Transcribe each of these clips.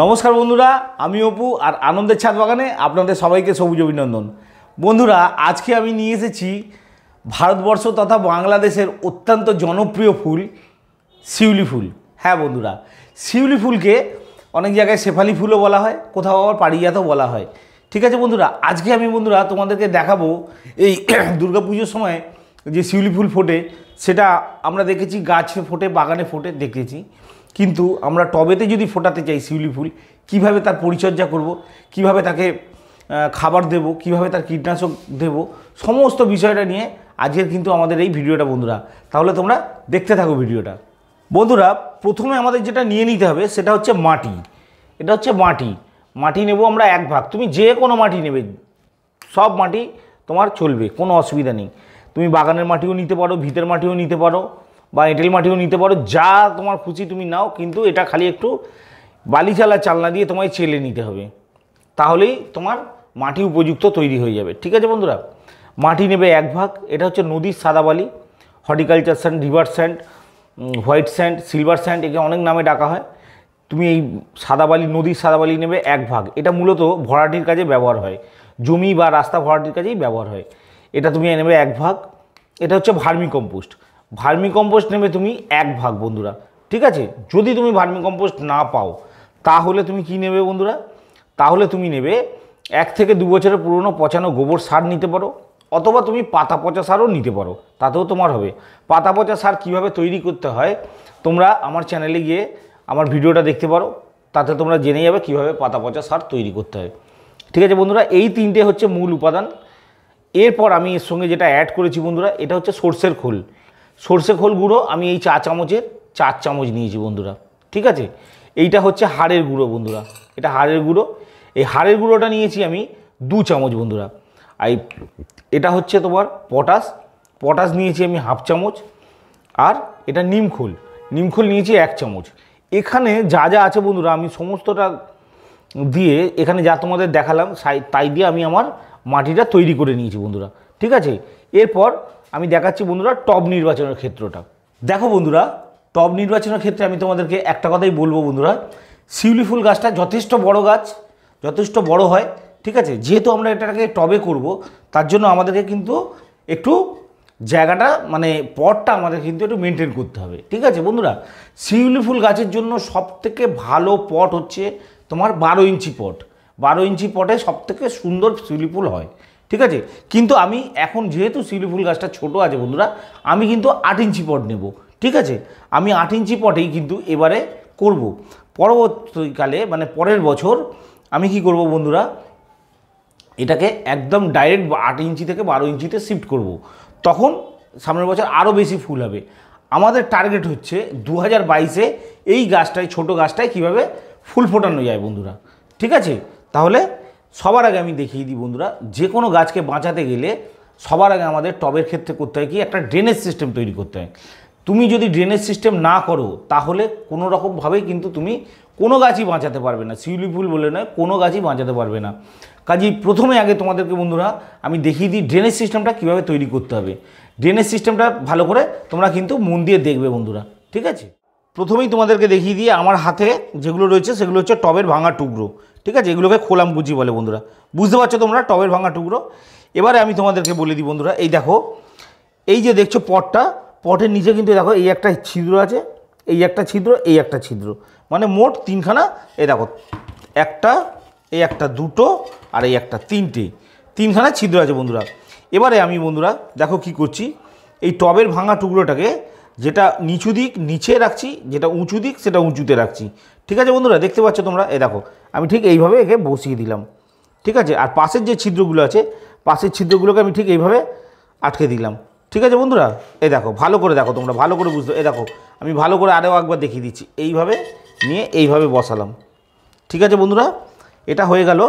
নমস্কার বন্ধুরা আমি অপু আর আনন্দের ছাদ বাগানে আপনাদের সবাইকে সবুজ অভিনন্দন বন্ধুরা আজকে আমি নিয়ে এসেছি ভারতবর্ষ তথা বাংলাদেশের অত্যন্ত জনপ্রিয় ফুল শিউলি ফুল হ্যাঁ বন্ধুরা শিউলি ফুলকে অনেক জায়গায় শেফালি ফুলও বলা হয় কোথাও আবার পাড়িজাতও বলা হয় ঠিক আছে বন্ধুরা আজকে আমি বন্ধুরা তোমাদেরকে দেখাবো এই দুর্গাপুজোর সময় যে শিউলি ফুল ফোটে সেটা আমরা দেখেছি গাছে ফোটে বাগানে ফোটে দেখেছি কিন্তু আমরা টবেতে যদি ফোটাতে চাই শিউলি ফুল কিভাবে তার পরিচর্যা করব কিভাবে তাকে খাবার দেব কিভাবে তার কীটনাশক দেব সমস্ত বিষয়টা নিয়ে আজকের কিন্তু আমাদের এই ভিডিওটা বন্ধুরা তাহলে তোমরা দেখতে থাকো ভিডিওটা বন্ধুরা প্রথমে আমাদের যেটা নিয়ে নিতে হবে সেটা হচ্ছে মাটি এটা হচ্ছে মাটি মাটি নেব আমরা এক ভাগ তুমি যে কোনো মাটি নেবে সব মাটি তোমার চলবে কোনো অসুবিধা নেই তুমি বাগানের মাটিও নিতে পারো ভিতের মাটিও নিতে পারো বা এঁটেল মাটিও নিতে পারো যা তোমার খুশি তুমি নাও কিন্তু এটা খালি একটু বালিচালা চালনা দিয়ে তোমায় চেলে নিতে হবে তাহলেই তোমার মাটি উপযুক্ত তৈরি হয়ে যাবে ঠিক আছে বন্ধুরা মাটি নেবে এক ভাগ এটা হচ্ছে নদীর সাদা বালি horticulture sand river sand white sand silver sand একে অনেক নামে ডাকা হয় তুমি এই সাদা বালি নদীর সাদা বালি নেবে এক ভাগ এটা মূলত ভরাটির কাজে ব্যবহার হয় জমি বা রাস্তা ভরাটির কাজেই ব্যবহার হয় এটা তুমি নেবে এক ভাগ এটা হচ্ছে ভার্মি কম্পোস্ট ভার্মিকম্পোস্ট নেবে তুমি এক ভাগ বন্ধুরা ঠিক আছে যদি তুমি ভার্মিকম্পোস্ট না পাও তাহলে তুমি কি নেবে বন্ধুরা তাহলে তুমি নেবে এক থেকে দু বছরের পুরনো পচানো গোবর সার নিতে পারো অথবা তুমি পাতা পচা সারও নিতে পারো তাতেও তোমার হবে পাতা পচা সার কিভাবে তৈরি করতে হয় তোমরা আমার চ্যানেলে গিয়ে আমার ভিডিওটা দেখতে পারো তাতে তোমরা জেনে যাবে কিভাবে পাতা পচা সার তৈরি করতে হয় ঠিক আছে বন্ধুরা এই তিনটে হচ্ছে মূল উপাদান এরপর আমি এর সঙ্গে যেটা অ্যাড করেছি বন্ধুরা এটা হচ্ছে সর্ষের খোল সর্ষে খোল গুঁড়ো আমি এই চা চামচের চার চামচ নিয়েছি বন্ধুরা ঠিক আছে এইটা হচ্ছে হাড়ের গুঁড়ো বন্ধুরা এটা হাড়ের গুঁড়ো এই হাড়ের গুঁড়োটা নিয়েছি আমি দু চামচ বন্ধুরা আর এটা হচ্ছে তোমার পটাশ পটাশ নিয়েছি আমি হাফ চামচ আর এটা নিমখোল নিমখোল নিয়েছি এক চামচ এখানে যা যা আছে বন্ধুরা আমি সমস্তটা দিয়ে এখানে যা তোমাদের দেখালাম তাই দিয়ে আমি আমার মাটিটা তৈরি করে নিয়েছি বন্ধুরা ঠিক আছে এরপর আমি দেখাচ্ছি বন্ধুরা টপ নির্বাচনের ক্ষেত্রটা দেখো বন্ধুরা টপ নির্বাচনের ক্ষেত্রে আমি তোমাদেরকে একটা কথাই বলবো বন্ধুরা শিউলি ফুল গাছটা যথেষ্ট বড় গাছ যথেষ্ট বড় হয় ঠিক আছে যেহেতু আমরা এটাকে টবে করব তার জন্য আমাদেরকে কিন্তু একটু জায়গাটা মানে পটটা আমাদের কিন্তু একটু মেনটেন করতে হবে ঠিক আছে বন্ধুরা শিউলি ফুল গাছের জন্য সবথেকে ভালো পট হচ্ছে তোমার বারো ইঞ্চি পট বারো ইঞ্চি পটে সবথেকে সুন্দর শিউলি ফুল হয় ঠিক আছে কিন্তু আমি এখন যেহেতু শিউলি ফুল গাছটা ছোটো আছে বন্ধুরা আমি কিন্তু আট ইঞ্চি পট নেব ঠিক আছে আমি আট ইঞ্চি পটেই কিন্তু এবারে করব পরবর্তীকালে মানে পরের বছর আমি কি করব বন্ধুরা এটাকে একদম ডাইরেক্ট আট ইঞ্চি থেকে বারো ইঞ্চিতে শিফট করব। তখন সামনের বছর আরও বেশি ফুল হবে আমাদের টার্গেট হচ্ছে দু হাজার বাইশে এই গাছটায় ছোটো গাছটায় কীভাবে ফুল ফোটানো যায় বন্ধুরা ঠিক আছে তাহলে সবার আগে আমি দেখিয়ে দিই বন্ধুরা যে কোনো গাছকে বাঁচাতে গেলে সবার আগে আমাদের টবের ক্ষেত্রে করতে হয় কি একটা ড্রেনেজ সিস্টেম তৈরি করতে হয় তুমি যদি ড্রেনেজ সিস্টেম না করো তাহলে কোনো রকমভাবেই কিন্তু তুমি কোনো গাছই বাঁচাতে পারবে না শিউলি ফুল বলে নয় কোনো গাছই বাঁচাতে পারবে না কাজেই প্রথমে আগে তোমাদেরকে বন্ধুরা আমি দেখিয়ে দিই ড্রেনেজ সিস্টেমটা কীভাবে তৈরি করতে হবে ড্রেনেজ সিস্টেমটা ভালো করে তোমরা কিন্তু মন দিয়ে দেখবে বন্ধুরা ঠিক আছে প্রথমেই তোমাদেরকে দেখিয়ে দিয়ে আমার হাতে যেগুলো রয়েছে সেগুলো হচ্ছে টবের ভাঙা টুকরো ঠিক আছে এগুলোকে খোলাম গুজি বলে বন্ধুরা বুঝতে পারছো তোমরা টবের ভাঙা টুকরো এবারে আমি তোমাদেরকে বলে দিই বন্ধুরা এই দেখো এই যে দেখছো পটটা পটের নিচে কিন্তু দেখো এই একটা ছিদ্র আছে এই একটা ছিদ্র এই একটা ছিদ্র মানে মোট তিনখানা এই দেখো একটা এই একটা দুটো আর এই একটা তিনটে তিনখানা ছিদ্র আছে বন্ধুরা এবারে আমি বন্ধুরা দেখো কি করছি এই টবের ভাঙা টুকরোটাকে যেটা নিচু দিক নিচে রাখছি যেটা উঁচু দিক সেটা উঁচুতে রাখছি ঠিক আছে বন্ধুরা দেখতে পাচ্ছ তোমরা এ দেখো আমি ঠিক এইভাবে একে বসিয়ে দিলাম ঠিক আছে আর পাশের যে ছিদ্রগুলো আছে পাশের ছিদ্রগুলোকে আমি ঠিক এইভাবে আটকে দিলাম ঠিক আছে বন্ধুরা এ দেখো ভালো করে দেখো তোমরা ভালো করে বুঝতে এ দেখো আমি ভালো করে আরও একবার দেখিয়ে দিচ্ছি এইভাবে নিয়ে এইভাবে বসালাম ঠিক আছে বন্ধুরা এটা হয়ে গেল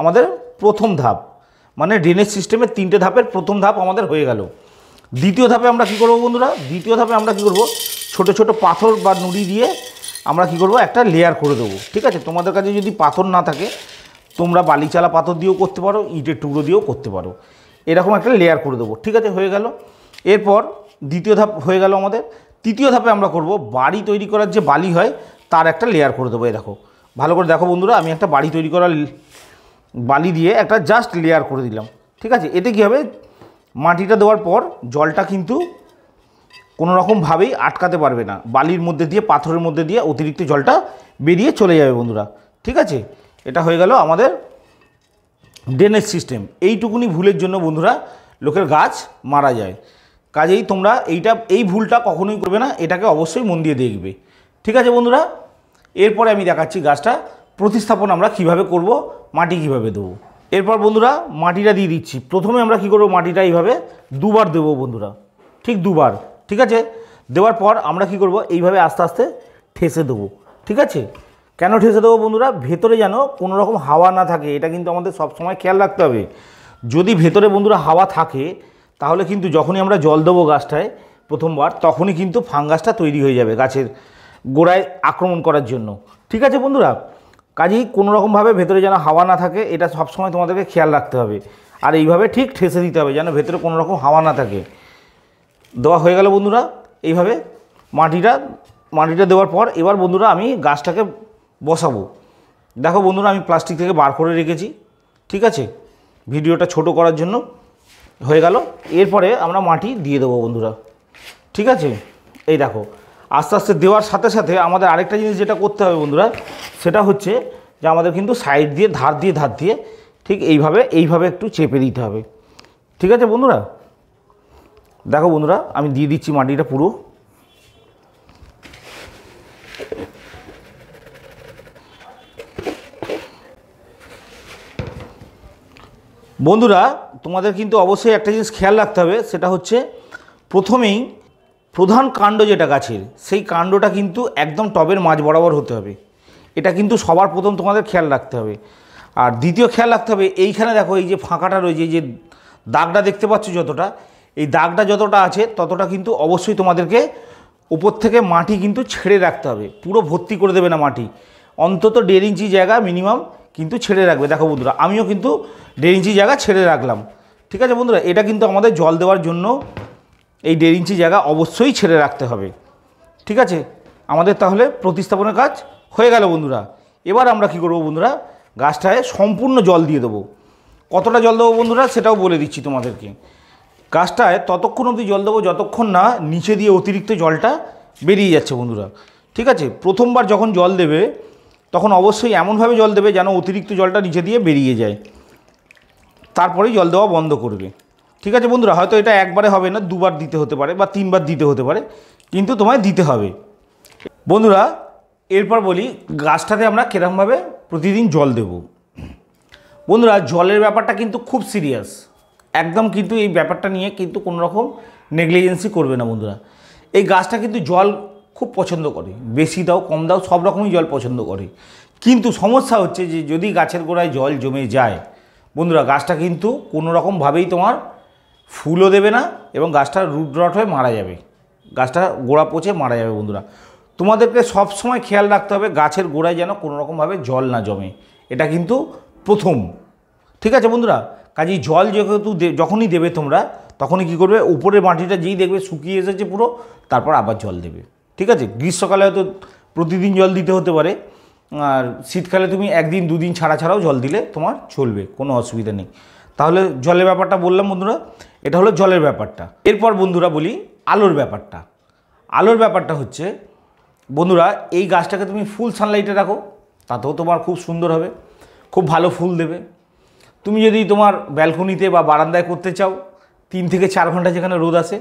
আমাদের প্রথম ধাপ মানে ড্রেনেজ সিস্টেমের তিনটে ধাপের প্রথম ধাপ আমাদের হয়ে গেল দ্বিতীয় ধাপে আমরা কি করব বন্ধুরা দ্বিতীয় ধাপে আমরা কি করব ছোট ছোট পাথর বা নুড়ি দিয়ে আমরা কি করব একটা লেয়ার করে দেবো ঠিক আছে তোমাদের কাছে যদি পাথর না থাকে তোমরা বালিচালা পাথর দিয়েও করতে পারো ইটের টুকরো দিয়েও করতে পারো এরকম একটা লেয়ার করে দেবো ঠিক আছে হয়ে গেল এরপর দ্বিতীয় ধাপ হয়ে গেল আমাদের তৃতীয় ধাপে আমরা করব বাড়ি তৈরি করার যে বালি হয় তার একটা লেয়ার করে দেবো এ দেখো ভালো করে দেখো বন্ধুরা আমি একটা বাড়ি তৈরি করার বালি দিয়ে একটা জাস্ট লেয়ার করে দিলাম ঠিক আছে এতে কী হবে মাটিটা দেওয়ার পর জলটা কিন্তু কোনো রকমভাবেই আটকাতে পারবে না বালির মধ্যে দিয়ে পাথরের মধ্যে দিয়ে অতিরিক্ত জলটা বেরিয়ে চলে যাবে বন্ধুরা ঠিক আছে এটা হয়ে গেল আমাদের ড্রেনেজ সিস্টেম এইটুকুনি ভুলের জন্য বন্ধুরা লোকের গাছ মারা যায় কাজেই তোমরা এইটা এই ভুলটা কখনোই করবে না এটাকে অবশ্যই মন দিয়ে দেখবে ঠিক আছে বন্ধুরা এরপরে আমি দেখাচ্ছি গাছটা প্রতিস্থাপন আমরা কিভাবে করব মাটি কিভাবে দেবো এরপর বন্ধুরা মাটিটা দিয়ে দিচ্ছি প্রথমে আমরা কি করব মাটিটা এইভাবে দুবার দেবো বন্ধুরা ঠিক দুবার ঠিক আছে দেওয়ার পর আমরা কি করব এইভাবে আস্তে আস্তে ঠেসে দেবো ঠিক আছে কেন ঠেসে দেবো বন্ধুরা ভেতরে যেন কোনো রকম হাওয়া না থাকে এটা কিন্তু আমাদের সবসময় খেয়াল রাখতে হবে যদি ভেতরে বন্ধুরা হাওয়া থাকে তাহলে কিন্তু যখনই আমরা জল দেবো গাছটায় প্রথমবার তখনই কিন্তু ফাঙ্গাসটা তৈরি হয়ে যাবে গাছের গোড়ায় আক্রমণ করার জন্য ঠিক আছে বন্ধুরা কাজেই কোনোরকমভাবে ভেতরে যেন হাওয়া না থাকে এটা সবসময় তোমাদেরকে খেয়াল রাখতে হবে আর এইভাবে ঠিক ঠেসে দিতে হবে যেন ভেতরে কোনো রকম হাওয়া না থাকে দেওয়া হয়ে গেল বন্ধুরা এইভাবে মাটিটা মাটিটা দেওয়ার পর এবার বন্ধুরা আমি গাছটাকে বসাবো দেখো বন্ধুরা আমি প্লাস্টিক থেকে বার করে রেখেছি ঠিক আছে ভিডিওটা ছোট করার জন্য হয়ে গেল এরপরে আমরা মাটি দিয়ে দেবো বন্ধুরা ঠিক আছে এই দেখো আস্তে আস্তে দেওয়ার সাথে সাথে আমাদের আরেকটা জিনিস যেটা করতে হবে বন্ধুরা সেটা হচ্ছে যে আমাদের কিন্তু সাইড দিয়ে ধার দিয়ে ধার দিয়ে ঠিক এইভাবে এইভাবে একটু চেপে দিতে হবে ঠিক আছে বন্ধুরা দেখো বন্ধুরা আমি দিয়ে দিচ্ছি মাটিটা পুরো বন্ধুরা তোমাদের কিন্তু অবশ্যই একটা জিনিস খেয়াল রাখতে হবে সেটা হচ্ছে প্রথমেই প্রধান কাণ্ড যেটা গাছের সেই কাণ্ডটা কিন্তু একদম টবের মাঝ বরাবর হতে হবে এটা কিন্তু সবার প্রথম তোমাদের খেয়াল রাখতে হবে আর দ্বিতীয় খেয়াল রাখতে হবে এইখানে দেখো এই যে ফাঁকাটা রয়েছে এই যে দাগটা দেখতে পাচ্ছ যতটা এই দাগটা যতটা আছে ততটা কিন্তু অবশ্যই তোমাদেরকে উপর থেকে মাটি কিন্তু ছেড়ে রাখতে হবে পুরো ভর্তি করে দেবে না মাটি অন্তত দেড় ইঞ্চি জায়গা মিনিমাম কিন্তু ছেড়ে রাখবে দেখো বন্ধুরা আমিও কিন্তু দেড় ইঞ্চি জায়গা ছেড়ে রাখলাম ঠিক আছে বন্ধুরা এটা কিন্তু আমাদের জল দেওয়ার জন্য এই দেড় ইঞ্চি জায়গা অবশ্যই ছেড়ে রাখতে হবে ঠিক আছে আমাদের তাহলে প্রতিস্থাপনের কাজ হয়ে গেল বন্ধুরা এবার আমরা কি করব বন্ধুরা গাছটায় সম্পূর্ণ জল দিয়ে দেবো কতটা জল দেবো বন্ধুরা সেটাও বলে দিচ্ছি তোমাদেরকে গাছটায় ততক্ষণ অবধি জল দেবো যতক্ষণ না নিচে দিয়ে অতিরিক্ত জলটা বেরিয়ে যাচ্ছে বন্ধুরা ঠিক আছে প্রথমবার যখন জল দেবে তখন অবশ্যই এমনভাবে জল দেবে যেন অতিরিক্ত জলটা নিচে দিয়ে বেরিয়ে যায় তারপরেই জল দেওয়া বন্ধ করবে ঠিক আছে বন্ধুরা হয়তো এটা একবারে হবে না দুবার দিতে হতে পারে বা তিনবার দিতে হতে পারে কিন্তু তোমায় দিতে হবে বন্ধুরা এরপর বলি গাছটাতে আমরা কীরকমভাবে প্রতিদিন জল দেব বন্ধুরা জলের ব্যাপারটা কিন্তু খুব সিরিয়াস একদম কিন্তু এই ব্যাপারটা নিয়ে কিন্তু কোনো রকম নেগলিজেন্সি করবে না বন্ধুরা এই গাছটা কিন্তু জল খুব পছন্দ করে বেশি দাও কম দাও সব রকমই জল পছন্দ করে কিন্তু সমস্যা হচ্ছে যে যদি গাছের গোড়ায় জল জমে যায় বন্ধুরা গাছটা কিন্তু কোনো রকমভাবেই তোমার ফুলও দেবে না এবং গাছটা রুট রট হয়ে মারা যাবে গাছটা গোড়া পচে মারা যাবে বন্ধুরা তোমাদেরকে সবসময় খেয়াল রাখতে হবে গাছের গোড়ায় যেন কোনোরকমভাবে জল না জমে এটা কিন্তু প্রথম ঠিক আছে বন্ধুরা কাজেই জল যেহেতু যখনই দেবে তোমরা তখনই কি করবে উপরের মাটিটা যেই দেখবে শুকিয়ে এসেছে পুরো তারপর আবার জল দেবে ঠিক আছে গ্রীষ্মকালে হয়তো প্রতিদিন জল দিতে হতে পারে আর শীতকালে তুমি একদিন দুদিন ছাড়া ছাড়াও জল দিলে তোমার চলবে কোনো অসুবিধা নেই তাহলে জলের ব্যাপারটা বললাম বন্ধুরা এটা হলো জলের ব্যাপারটা এরপর বন্ধুরা বলি আলোর ব্যাপারটা আলোর ব্যাপারটা হচ্ছে বন্ধুরা এই গাছটাকে তুমি ফুল সানলাইটে রাখো তাতেও তোমার খুব সুন্দর হবে খুব ভালো ফুল দেবে তুমি যদি তোমার ব্যালকনিতে বা বারান্দায় করতে চাও তিন থেকে চার ঘন্টা যেখানে রোদ আসে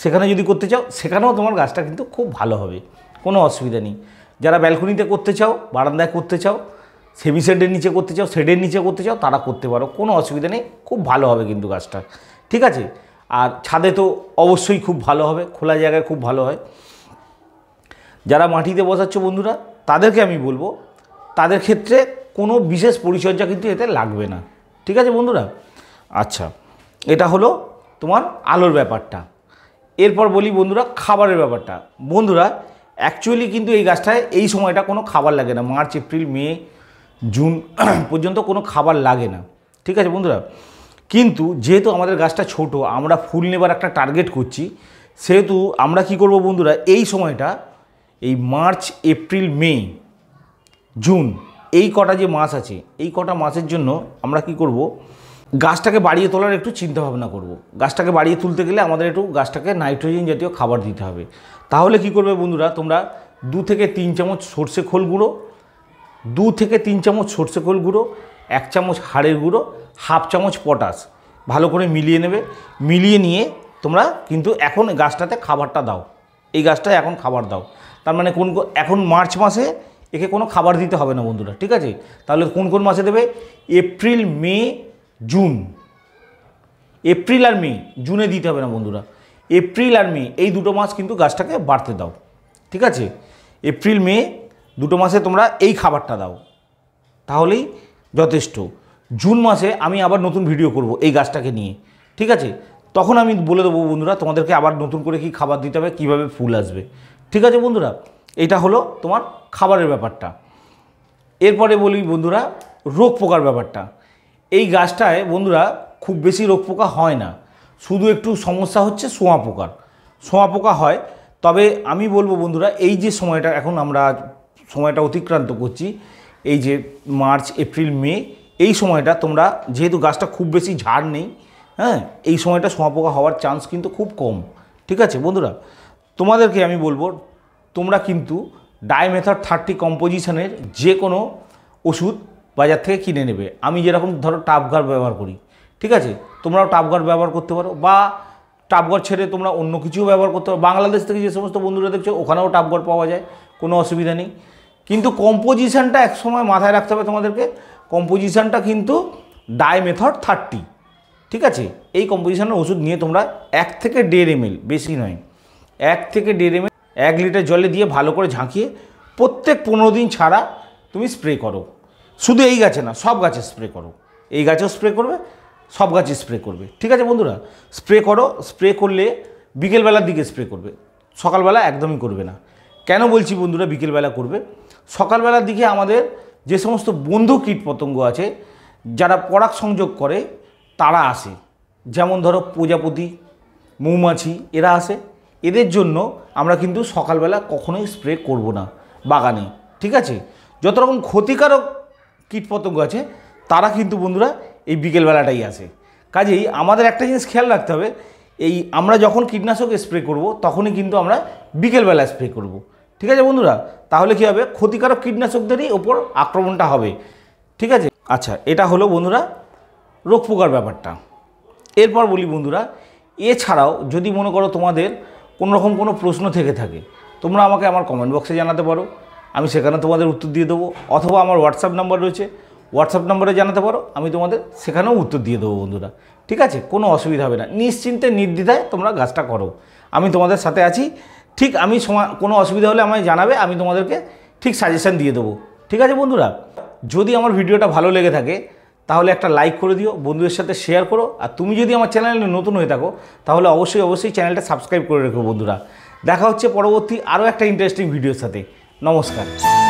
সেখানে যদি করতে চাও সেখানেও তোমার গাছটা কিন্তু খুব ভালো হবে কোনো অসুবিধা নেই যারা ব্যালকনিতে করতে চাও বারান্দায় করতে চাও সেমি শেডের নিচে করতে চাও শেডের নিচে করতে চাও তারা করতে পারো কোনো অসুবিধা নেই খুব ভালো হবে কিন্তু গাছটা ঠিক আছে আর ছাদে তো অবশ্যই খুব ভালো হবে খোলা জায়গায় খুব ভালো হয় যারা মাটিতে বসাচ্ছ বন্ধুরা তাদেরকে আমি বলবো তাদের ক্ষেত্রে কোনো বিশেষ পরিচর্যা কিন্তু এতে লাগবে না ঠিক আছে বন্ধুরা আচ্ছা এটা হলো তোমার আলোর ব্যাপারটা এরপর বলি বন্ধুরা খাবারের ব্যাপারটা বন্ধুরা অ্যাকচুয়ালি কিন্তু এই গাছটায় এই সময়টা কোনো খাবার লাগে না মার্চ এপ্রিল মে জুন পর্যন্ত কোনো খাবার লাগে না ঠিক আছে বন্ধুরা কিন্তু যেহেতু আমাদের গাছটা ছোট আমরা ফুল নেবার একটা টার্গেট করছি সেহেতু আমরা কি করব বন্ধুরা এই সময়টা এই মার্চ এপ্রিল মে জুন এই কটা যে মাস আছে এই কটা মাসের জন্য আমরা কি করব গাছটাকে বাড়িয়ে তোলার একটু চিন্তা ভাবনা করব। গাছটাকে বাড়িয়ে তুলতে গেলে আমাদের একটু গাছটাকে নাইট্রোজেন জাতীয় খাবার দিতে হবে তাহলে কি করবে বন্ধুরা তোমরা দু থেকে তিন চামচ সর্ষে খোল গুঁড়ো দু থেকে তিন চামচ সর্ষে খোল গুঁড়ো এক চামচ হাড়ের গুঁড়ো হাফ চামচ পটাশ ভালো করে মিলিয়ে নেবে মিলিয়ে নিয়ে তোমরা কিন্তু এখন গাছটাতে খাবারটা দাও এই গাছটা এখন খাবার দাও তার মানে কোন এখন মার্চ মাসে একে কোনো খাবার দিতে হবে না বন্ধুরা ঠিক আছে তাহলে কোন কোন মাসে দেবে এপ্রিল মে জুন এপ্রিল আর মে জুনে দিতে হবে না বন্ধুরা এপ্রিল আর মে এই দুটো মাস কিন্তু গাছটাকে বাড়তে দাও ঠিক আছে এপ্রিল মে দুটো মাসে তোমরা এই খাবারটা দাও তাহলেই যথেষ্ট জুন মাসে আমি আবার নতুন ভিডিও করব এই গাছটাকে নিয়ে ঠিক আছে তখন আমি বলে দেবো বন্ধুরা তোমাদেরকে আবার নতুন করে কি খাবার দিতে হবে কীভাবে ফুল আসবে ঠিক আছে বন্ধুরা এটা হলো তোমার খাবারের ব্যাপারটা এরপরে বলি বন্ধুরা রোগ পোকার ব্যাপারটা এই গাছটায় বন্ধুরা খুব বেশি রোগ পোকা হয় না শুধু একটু সমস্যা হচ্ছে সোঁয়া পোকার সোঁয়া পোকা হয় তবে আমি বলবো বন্ধুরা এই যে সময়টা এখন আমরা সময়টা অতিক্রান্ত করছি এই যে মার্চ এপ্রিল মে এই সময়টা তোমরা যেহেতু গাছটা খুব বেশি ঝাড় নেই হ্যাঁ এই সময়টা সোঁয়া পোকা হওয়ার চান্স কিন্তু খুব কম ঠিক আছে বন্ধুরা তোমাদেরকে আমি বলবো তোমরা কিন্তু ডায়মেথড থার্টি কম্পোজিশনের যে কোনো ওষুধ বাজার থেকে কিনে নেবে আমি যেরকম ধরো টাপগার ব্যবহার করি ঠিক আছে তোমরাও টাপগার ব্যবহার করতে পারো বা টাপগড় ছেড়ে তোমরা অন্য কিছুও ব্যবহার করতে পারো বাংলাদেশ থেকে যে সমস্ত বন্ধুরা দেখছো ওখানেও টাপগড় পাওয়া যায় কোনো অসুবিধা নেই কিন্তু কম্পোজিশানটা একসময় মাথায় রাখতে হবে তোমাদেরকে কম্পোজিশানটা কিন্তু ডাই মেথড থার্টি ঠিক আছে এই কম্পোজিশানের ওষুধ নিয়ে তোমরা এক থেকে দেড় এমএল বেশি নয় এক থেকে দেড় এক লিটার জলে দিয়ে ভালো করে ঝাঁকিয়ে প্রত্যেক পনেরো দিন ছাড়া তুমি স্প্রে করো শুধু এই গাছে না সব গাছে স্প্রে করো এই গাছেও স্প্রে করবে সব গাছে স্প্রে করবে ঠিক আছে বন্ধুরা স্প্রে করো স্প্রে করলে বিকেলবেলার দিকে স্প্রে করবে সকালবেলা একদমই করবে না কেন বলছি বন্ধুরা বিকেলবেলা করবে সকালবেলার দিকে আমাদের যে সমস্ত বন্ধু কীটপতঙ্গ আছে যারা পরাগ সংযোগ করে তারা আসে যেমন ধরো প্রজাপতি মৌমাছি এরা আসে এদের জন্য আমরা কিন্তু সকালবেলা কখনোই স্প্রে করব না বাগানে ঠিক আছে যত রকম ক্ষতিকারক কীটপতঙ্গ আছে তারা কিন্তু বন্ধুরা এই বিকেলবেলাটাই আসে কাজেই আমাদের একটা জিনিস খেয়াল রাখতে হবে এই আমরা যখন কীটনাশক স্প্রে করব তখনই কিন্তু আমরা বিকেলবেলা স্প্রে করব। ঠিক আছে বন্ধুরা তাহলে কী হবে ক্ষতিকারক কীটনাশকদেরই ওপর আক্রমণটা হবে ঠিক আছে আচ্ছা এটা হলো বন্ধুরা রোগ পোকার ব্যাপারটা এরপর বলি বন্ধুরা এছাড়াও যদি মনে করো তোমাদের কোনো রকম কোনো প্রশ্ন থেকে থাকে তোমরা আমাকে আমার কমেন্ট বক্সে জানাতে পারো আমি সেখানে তোমাদের উত্তর দিয়ে দেবো অথবা আমার হোয়াটসঅ্যাপ নাম্বার রয়েছে হোয়াটসঅ্যাপ নাম্বারে জানাতে পারো আমি তোমাদের সেখানেও উত্তর দিয়ে দেবো বন্ধুরা ঠিক আছে কোনো অসুবিধা হবে না নিশ্চিন্তে নির্দ্বিধায় তোমরা গাছটা করো আমি তোমাদের সাথে আছি ঠিক আমি কোনো অসুবিধা হলে আমায় জানাবে আমি তোমাদেরকে ঠিক সাজেশান দিয়ে দেবো ঠিক আছে বন্ধুরা যদি আমার ভিডিওটা ভালো লেগে থাকে তাহলে একটা লাইক করে দিও বন্ধুদের সাথে শেয়ার করো আর তুমি যদি আমার চ্যানেলে নতুন হয়ে থাকো তাহলে অবশ্যই অবশ্যই চ্যানেলটা সাবস্ক্রাইব করে রেখো বন্ধুরা দেখা হচ্ছে পরবর্তী আরও একটা ইন্টারেস্টিং ভিডিওর সাথে নমস্কার